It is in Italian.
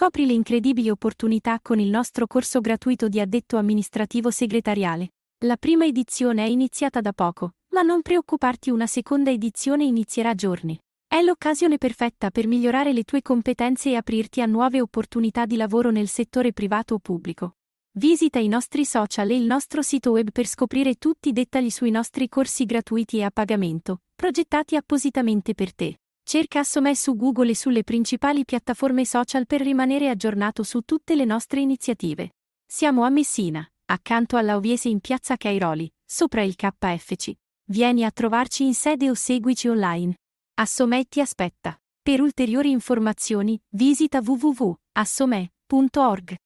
Scopri le incredibili opportunità con il nostro corso gratuito di addetto amministrativo segretariale. La prima edizione è iniziata da poco, ma non preoccuparti una seconda edizione inizierà giorni. È l'occasione perfetta per migliorare le tue competenze e aprirti a nuove opportunità di lavoro nel settore privato o pubblico. Visita i nostri social e il nostro sito web per scoprire tutti i dettagli sui nostri corsi gratuiti e a pagamento, progettati appositamente per te. Cerca Assomè su Google e sulle principali piattaforme social per rimanere aggiornato su tutte le nostre iniziative. Siamo a Messina, accanto alla Oviese in piazza Cairoli, sopra il KFC. Vieni a trovarci in sede o seguici online. Assomè ti aspetta. Per ulteriori informazioni, visita www.assomè.org.